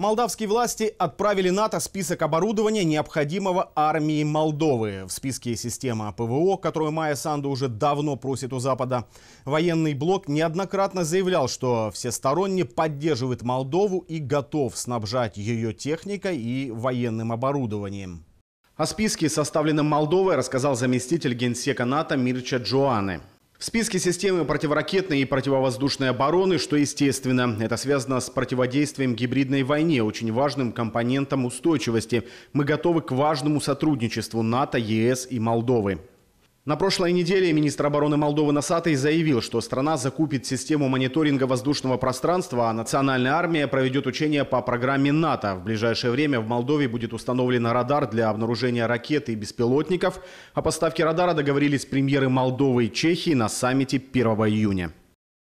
Молдавские власти отправили НАТО список оборудования, необходимого армии Молдовы. В списке система ПВО, которую Майя Санду уже давно просит у Запада. Военный блок неоднократно заявлял, что всесторонне поддерживает Молдову и готов снабжать ее техникой и военным оборудованием. О списке, составленном Молдовой, рассказал заместитель генсека НАТО Мирча Джоаны. В списке системы противоракетной и противовоздушной обороны, что естественно, это связано с противодействием гибридной войне, очень важным компонентом устойчивости. Мы готовы к важному сотрудничеству НАТО, ЕС и Молдовы. На прошлой неделе министр обороны Молдовы Насатый заявил, что страна закупит систему мониторинга воздушного пространства, а национальная армия проведет учения по программе НАТО. В ближайшее время в Молдове будет установлен радар для обнаружения ракет и беспилотников. О поставке радара договорились премьеры Молдовы и Чехии на саммите 1 июня.